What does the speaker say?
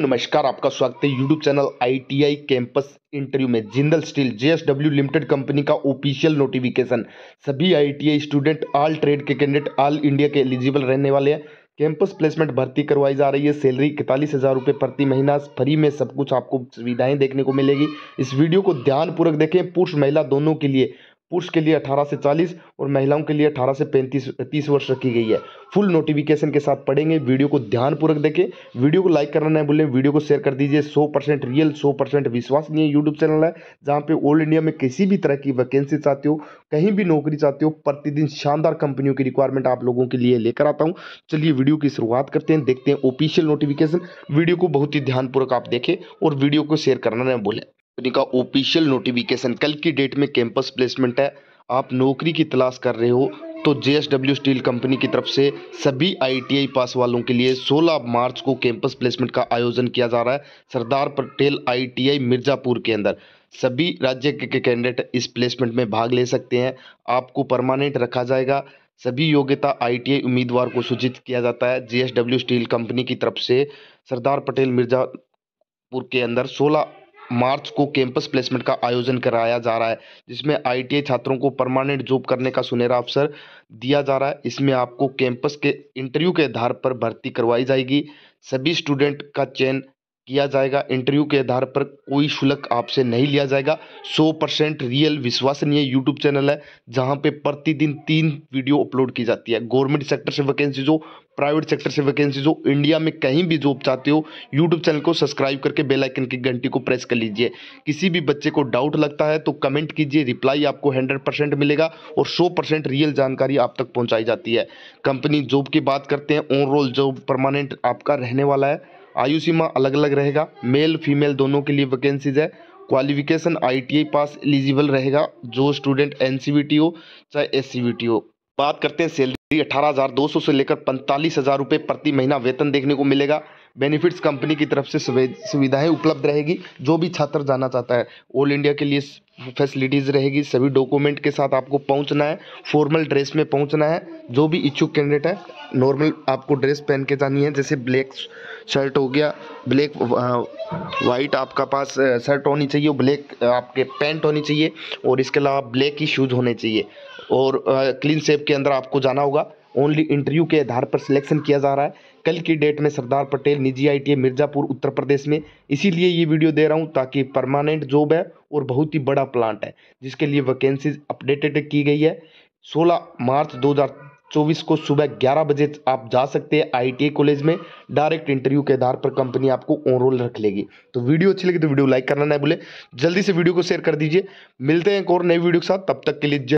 नमस्कार आपका स्वागत है YouTube channel ITI campus interview में Jindal steel JSW limited company का ऑफिशियल नोटिफिकेशन सभी आईटीआई स्टूडेंट ऑल ट्रेड के कैंडिडेट ऑल इंडिया के एलिजिबल रहने वाले हैं कैंपस प्लेसमेंट भर्ती करवाई जा रही है सैलरी इकतालीस हज़ार रुपये प्रति महीना फ्री में सब कुछ आपको सुविधाएं देखने को मिलेगी इस वीडियो को ध्यानपूर्वक देखें पुरुष महिला दोनों के लिए पुरुष के लिए अठारह से चालीस और महिलाओं के लिए अठारह से पैंतीस तीस वर्ष रखी गई है फुल नोटिफिकेशन के साथ पढ़ेंगे वीडियो को ध्यानपूर्वक देखें वीडियो को लाइक करना नहीं भूलें वीडियो को शेयर कर दीजिए सौ परसेंट रियल सौ परसेंट विश्वसनीय यूट्यूब चैनल है जहाँ पे ओल्ड इंडिया में किसी भी तरह की वैकेंसी चाहते हो कहीं भी नौकरी चाहते हो प्रतिदिन शानदार कंपनियों की रिक्वायरमेंट आप लोगों के लिए लेकर आता हूँ चलिए वीडियो की शुरुआत करते हैं देखते हैं ऑफिशियल नोटिफिकेशन वीडियो को बहुत ही ध्यानपूर्वक आप देखें और वीडियो को शेयर करना नहीं भूलें कंपनी का ऑफिशियल नोटिफिकेशन कल की डेट में कैंपस प्लेसमेंट है आप नौकरी की तलाश कर रहे हो तो जे स्टील कंपनी की तरफ से सभी आईटीआई पास वालों के लिए 16 मार्च को कैंपस प्लेसमेंट का आयोजन किया जा रहा है सरदार पटेल आईटीआई मिर्जापुर के अंदर सभी राज्य के कैंडिडेट इस प्लेसमेंट में भाग ले सकते हैं आपको परमानेंट रखा जाएगा सभी योग्यता आईटीआई उम्मीदवार को सूचित किया जाता है जेएसडब्ल्यू स्टील कंपनी की तरफ से सरदार पटेल मिर्जापुर के अंदर सोलह मार्च को कैंपस प्लेसमेंट का आयोजन कराया जा रहा है जिसमें आईटीआई छात्रों को परमानेंट जॉब करने का सुनहरा अवसर दिया जा रहा है इसमें आपको कैंपस के इंटरव्यू के आधार पर भर्ती करवाई जाएगी सभी स्टूडेंट का चयन किया जाएगा इंटरव्यू के आधार पर कोई शुल्क आपसे नहीं लिया जाएगा 100 परसेंट रियल विश्वसनीय यूट्यूब चैनल है जहां पे प्रतिदिन तीन वीडियो अपलोड की जाती है गवर्नमेंट सेक्टर से वैकेंसीज हो प्राइवेट सेक्टर से वैकेंसीज हो इंडिया में कहीं भी जॉब चाहते हो यूट्यूब चैनल को सब्सक्राइब करके बेलाइकन की घंटी को प्रेस कर लीजिए किसी भी बच्चे को डाउट लगता है तो कमेंट कीजिए रिप्लाई आपको हंड्रेड मिलेगा और सौ रियल जानकारी आप तक पहुँचाई जाती है कंपनी जॉब की बात करते हैं ऑन रोल जॉब परमानेंट आपका रहने वाला है आयु सीमा अलग अलग रहेगा मेल फीमेल दोनों के लिए वैकेंसीज है क्वालिफिकेशन आईटीआई पास एलिजिबल रहेगा जो स्टूडेंट एनसीबीटी हो चाहे एस हो बात करते हैं सैलरी अठारह हज़ार दो सौ से लेकर पैंतालीस हज़ार रुपये प्रति महीना वेतन देखने को मिलेगा बेनिफिट्स कंपनी की तरफ से सुविधाएं उपलब्ध रहेगी जो भी छात्र जाना चाहता है ऑल इंडिया के लिए फैसिलिटीज़ रहेगी सभी डॉक्यूमेंट के साथ आपको पहुंचना है फॉर्मल ड्रेस में पहुंचना है जो भी इच्छुक कैंडिडेट है नॉर्मल आपको ड्रेस पहन के जानी है जैसे ब्लैक शर्ट हो गया ब्लैक वाइट आपका पास शर्ट होनी चाहिए ब्लैक आपके पैंट होनी चाहिए और इसके अलावा ब्लैक ही शूज़ होने चाहिए और क्लीन सेप के अंदर आपको जाना होगा ओनली इंटरव्यू के आधार पर सिलेक्शन किया जा रहा है कल की डेट में सरदार पटेल निजी आईटीआई मिर्ज़ापुर उत्तर प्रदेश में इसीलिए ये वीडियो दे रहा हूँ ताकि परमानेंट जॉब है और बहुत ही बड़ा प्लांट है जिसके लिए वैकेंसीज अपडेटेड की गई है सोलह मार्च 2024 को सुबह 11 बजे आप जा सकते हैं आईटीआई कॉलेज में डायरेक्ट इंटरव्यू के आधार पर कंपनी आपको ऑन रोल रख लेगी तो वीडियो अच्छी लगी तो वीडियो लाइक करना ना भूले जल्दी से वीडियो को शेयर कर दीजिए मिलते हैं एक और नई वीडियो के साथ तब तक के लिए